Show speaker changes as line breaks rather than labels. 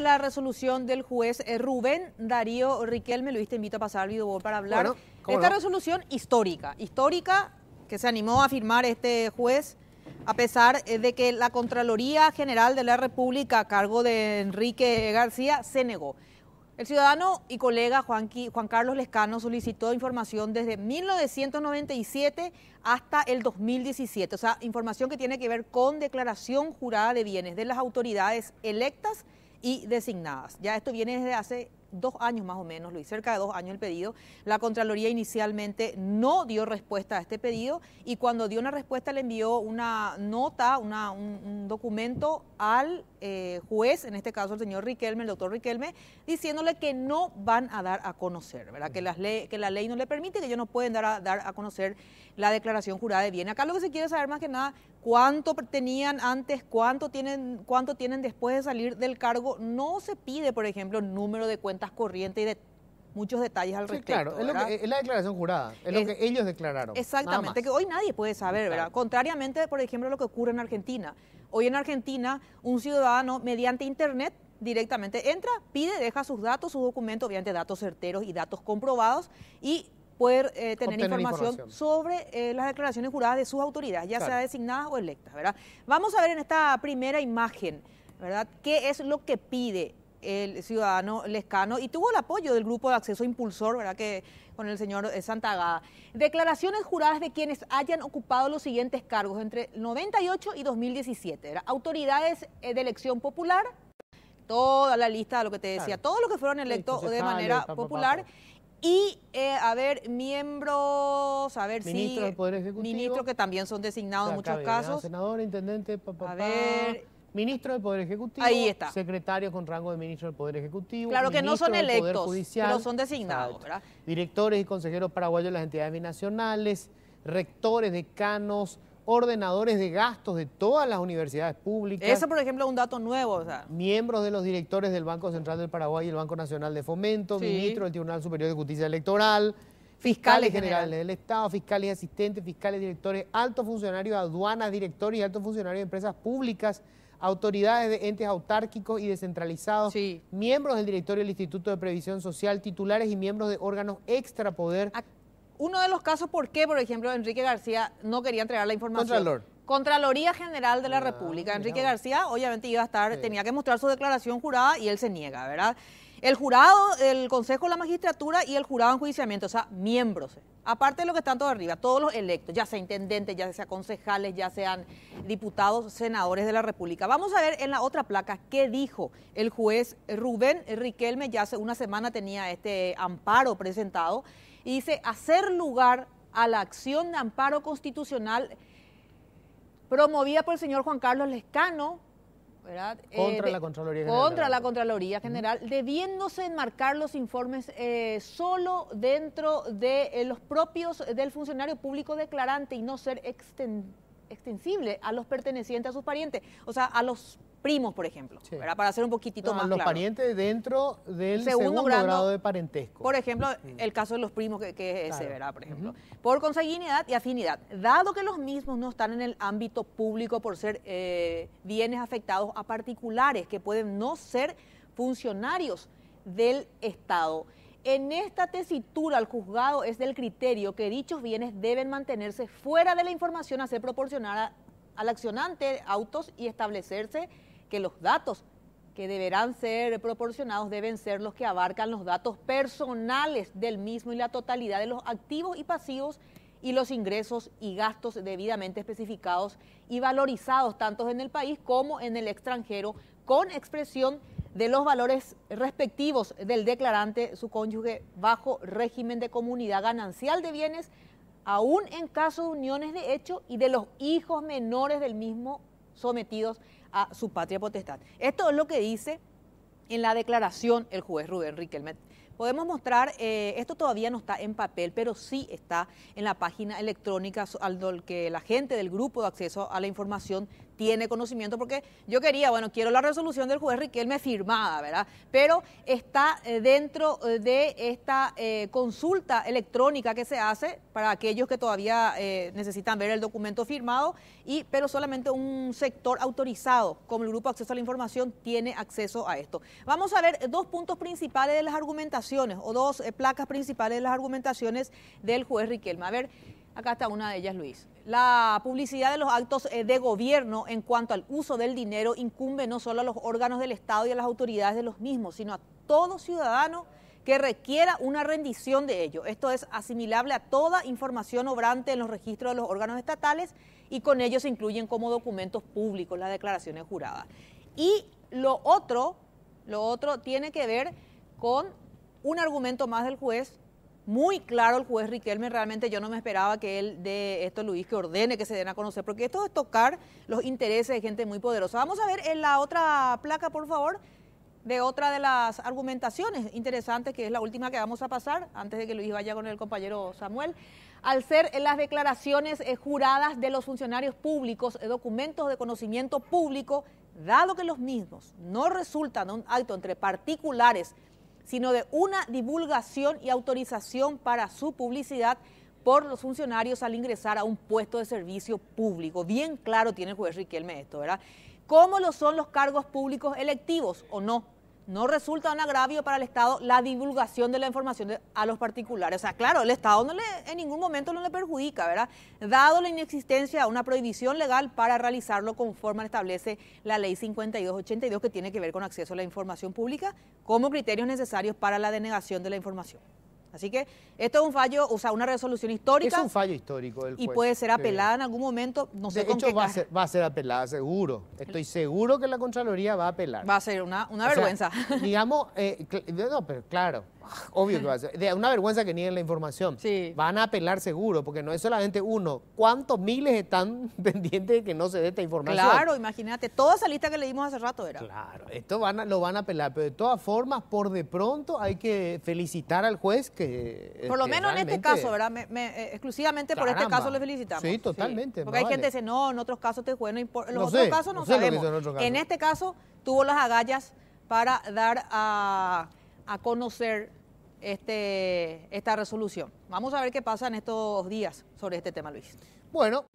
la resolución del juez eh, Rubén Darío Riquelme. Luis, te invito a pasar al video para hablar. Esta resolución histórica, histórica que se animó a firmar este juez a pesar eh, de que la Contraloría General de la República a cargo de Enrique García se negó. El ciudadano y colega Juan, Juan, Carlos Lescano solicitó información desde 1997 hasta el 2017, o sea, información que tiene que ver con declaración jurada de bienes de las autoridades electas y designadas. Ya esto viene desde hace dos años más o menos, Luis, cerca de dos años el pedido. La Contraloría inicialmente no dio respuesta a este pedido y cuando dio una respuesta le envió una nota, un, documento al eh, juez, en este caso el señor Riquelme, el doctor Riquelme, diciéndole que no van a dar a conocer, ¿verdad? Que, las que la ley no le permite, que ellos no pueden dar a, dar a conocer la declaración jurada de bien. Acá lo que se quiere saber más que nada, cuánto tenían antes, cuánto tienen, cuánto tienen después de salir del cargo. No se pide, por ejemplo, número de cuenta, corrientes y de muchos detalles al respecto. Claro, es, la
declaración jurada, es, lo que ellos declararon. Exactamente, que
hoy nadie puede saber, ¿verdad? Contrariamente, por ejemplo, a lo que ocurre en Argentina. Hoy en Argentina, un ciudadano mediante Internet directamente entra, pide, deja sus datos, sus documentos, obviamente datos certeros y datos comprobados, y poder eh, tener información, sobre eh, las declaraciones juradas de sus autoridades, ya sea designadas o electas, ¿verdad? Vamos a ver en esta primera imagen, ¿verdad? ¿Qué es lo que pide el ciudadano Lescano y tuvo el apoyo del grupo de acceso impulsor, ¿verdad? Que con el señor eh, Santagada. Declaraciones juradas de quienes hayan ocupado los siguientes cargos entre 98 y 2017. Autoridades eh, de elección popular, toda la lista de lo que te decía, todos los que fueron electos de manera popular. Y, eh, a ver, miembros, a ver si... Ministros que también son designados en muchos casos.
Senador, intendente, papá. a ver... Ministro del Poder Ejecutivo, Ahí está. secretario con rango de ministro del Poder Ejecutivo. Claro que no son electos, Judicial, son designados, Directores y consejeros paraguayos de las entidades binacionales, rectores, decanos, ordenadores de gastos de todas las universidades públicas. Eso, por ejemplo, es un dato nuevo. Miembros de los directores del Banco Central del Paraguay y el Banco Nacional de Fomento, ministro del Tribunal Superior de Justicia Electoral, fiscales, generales del Estado, fiscales asistentes, fiscales directores, altos funcionarios aduanas, directores y altos funcionarios de empresas públicas autoridades de entes autárquicos y descentralizados, miembros del directorio del Instituto de Previsión Social, titulares y miembros de órganos extrapoder. Uno de los casos, ¿por qué, por ejemplo, Enrique
García no quería entregar la información? Contraloría General de la ah, República, Enrique García, obviamente iba a estar, tenía que mostrar su declaración jurada y él se niega, ¿verdad? El jurado, el Consejo de la Magistratura y el jurado en juiciamiento, o sea, miembros, aparte de los que están todos arriba, todos los electos, ya sea intendentes, ya sean concejales, ya sean diputados, senadores de la República. Vamos a ver en la otra placa qué dijo el juez Rubén Riquelme, ya hace una semana tenía este amparo presentado, y dice, hacer lugar a la acción de amparo constitucional promovida por el señor Juan Carlos Lescano, ¿verdad? Eh, contra la
Contraloría General. Contra la
Contraloría General, debiéndose enmarcar los informes eh, solo dentro de eh, los propios del funcionario público declarante y no ser extensible a los pertenecientes a sus parientes, o sea, a los primos, por ejemplo,
para hacer un poquitito no, más los parientes dentro del segundo, grado, de parentesco. Por
ejemplo, mm. el caso de los primos, que, se es ese, ¿verdad? Por ejemplo. Por consanguinidad y afinidad. Dado que los mismos no están en el ámbito público por ser eh, bienes afectados a particulares que pueden no ser funcionarios del Estado. En esta tesitura, el juzgado es del criterio que dichos bienes deben mantenerse fuera de la información a ser proporcionada al accionante autos y establecerse que los datos que deberán ser proporcionados deben ser los que abarcan los datos personales del mismo y la totalidad de los activos y pasivos y los ingresos y gastos debidamente especificados y valorizados tanto en el país como en el extranjero con expresión de los valores respectivos del declarante, su cónyuge, bajo régimen de comunidad ganancial de bienes, aún en caso de uniones de hecho y de los hijos menores del mismo sometidos a a su patria potestad. Esto es lo que dice en la declaración el juez Rubén Riquelme. Podemos mostrar, eh, esto todavía no está en papel, pero sí está en la página electrónica al que la gente del grupo de acceso a la información tiene conocimiento, porque yo quería, bueno, quiero la resolución del juez Riquelme firmada, ¿verdad? Pero está eh, dentro eh, de esta eh, consulta electrónica que se hace para aquellos que todavía necesitan ver el documento firmado, y, pero solamente un sector autorizado, como el Grupo Acceso a la Información, tiene acceso a esto. Vamos a ver dos puntos principales de las argumentaciones o dos placas principales de las argumentaciones del juez Riquelme. A ver, Acá está una de ellas, Luis. La publicidad de los actos eh, de gobierno en cuanto al uso del dinero incumbe no solo a los órganos del Estado y a las autoridades de los mismos, sino a todo ciudadano que requiera una rendición de ello. Esto es asimilable a toda información obrante en los registros de los órganos estatales y con ello se incluyen como documentos públicos las declaraciones juradas. Y lo otro, lo otro tiene que ver con un argumento más del juez muy claro el juez Riquelme, realmente yo no me esperaba que él de esto, Luis, que ordene que se den a conocer, porque esto es tocar los intereses de gente muy poderosa. Vamos a ver en la otra placa, por favor, de otra de las argumentaciones interesantes, que es la última que vamos a pasar, antes de que Luis vaya con el compañero Samuel. Al ser las declaraciones eh, juradas de los funcionarios públicos, eh, documentos de conocimiento público, dado que los mismos no resultan un acto entre particulares sino de una divulgación y autorización para su publicidad por los funcionarios al ingresar a un puesto de servicio público. Bien claro tiene el juez Riquelme esto, ¿verdad? ¿Cómo lo son los cargos públicos electivos o no? no resulta un agravio para el Estado la divulgación de la información a los particulares. O sea, claro, el Estado no le, en ningún momento no le perjudica, ¿verdad? Dado la inexistencia de una prohibición legal para realizarlo conforme establece la ley 5282 que tiene que ver con acceso a la información pública como criterios necesarios para la denegación de la información. Así que esto es un fallo, o sea, una resolución histórica. Es un fallo
histórico Y puede ser apelada
en algún momento, no sé de con hecho, qué va, a
ser, va a ser apelada, seguro. Estoy seguro que la Contraloría va a apelar. Va a ser una, una vergüenza. digamos, eh, no, pero claro, Obvio que va a ser. De una vergüenza que nieguen la información. Sí. Van a apelar seguro, porque no es solamente uno. ¿Cuántos miles están pendientes de que no se dé esta información? Claro,
imagínate. Toda esa lista que le dimos hace rato
era. Claro, esto van lo van a apelar. Pero de todas formas, por de pronto hay que felicitar al juez que. Eh, por lo menos en este caso, ¿verdad?
Eh, exclusivamente por este caso le felicitamos. Sí, totalmente. Porque hay gente que dice, no, en otros casos te este juegan. No importa. Los otros casos no, sabemos. En, este caso tuvo las agallas para dar a conocer este, esta resolución. Vamos a ver qué pasa en estos días sobre este tema, Luis.
Bueno.